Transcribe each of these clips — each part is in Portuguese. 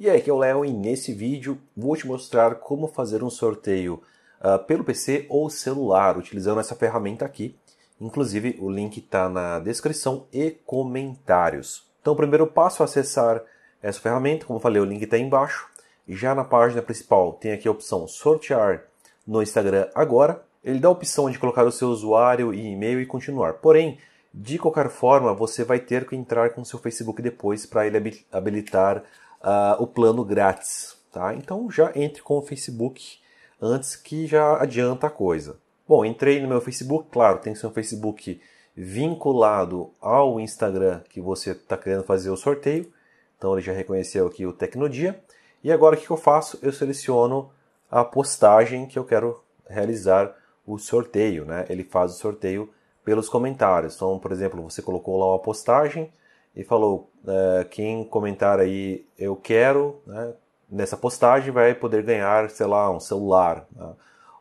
E aí, aqui é o Léo e nesse vídeo vou te mostrar como fazer um sorteio uh, pelo PC ou celular utilizando essa ferramenta aqui. Inclusive o link está na descrição e comentários. Então o primeiro passo é acessar essa ferramenta, como eu falei o link está embaixo. Já na página principal tem aqui a opção sortear no Instagram agora. Ele dá a opção de colocar o seu usuário e e-mail e continuar. Porém, de qualquer forma, você vai ter que entrar com o seu Facebook depois para ele habilitar uh, o plano grátis. Tá? Então já entre com o Facebook antes que já adianta a coisa. Bom, entrei no meu Facebook, claro, tem que ser um Facebook vinculado ao Instagram que você está querendo fazer o sorteio. Então ele já reconheceu aqui o Tecnodia. E agora o que eu faço? Eu seleciono a postagem que eu quero realizar o sorteio. Né? Ele faz o sorteio pelos comentários. Então, por exemplo, você colocou lá uma postagem e falou: é, quem comentar aí eu quero, né, nessa postagem vai poder ganhar, sei lá, um celular. Né?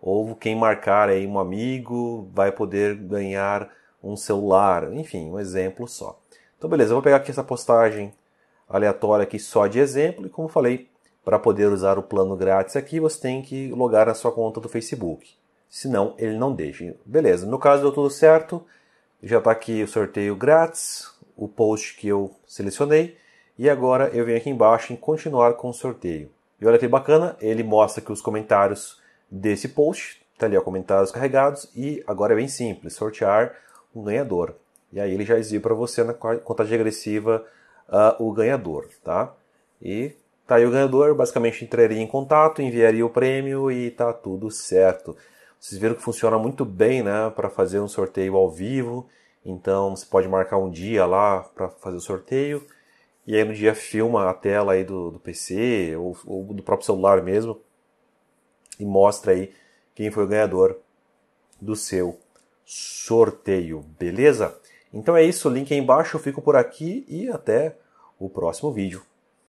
Ou quem marcar aí um amigo vai poder ganhar um celular. Enfim, um exemplo só. Então, beleza, eu vou pegar aqui essa postagem aleatória aqui só de exemplo. E como falei, para poder usar o plano grátis aqui, você tem que logar na sua conta do Facebook. Senão, ele não deixa. Beleza, no caso deu tudo certo. Já está aqui o sorteio grátis o post que eu selecionei e agora eu venho aqui embaixo em continuar com o sorteio. E olha que bacana, ele mostra que os comentários desse post, tá ali ó, comentários carregados e agora é bem simples, sortear um ganhador. E aí ele já exibe para você na contagem agressiva uh, ah, o ganhador, tá? E tá aí o ganhador, basicamente entraria em contato, enviaria o prêmio e tá tudo certo. Vocês viram que funciona muito bem, né, para fazer um sorteio ao vivo então você pode marcar um dia lá para fazer o sorteio e aí no dia filma a tela aí do, do PC ou, ou, do próprio celular mesmo e mostra aí quem foi o ganhador do seu sorteio, beleza? Então é isso, o link aí é embaixo, eu fico por aqui e até o próximo vídeo.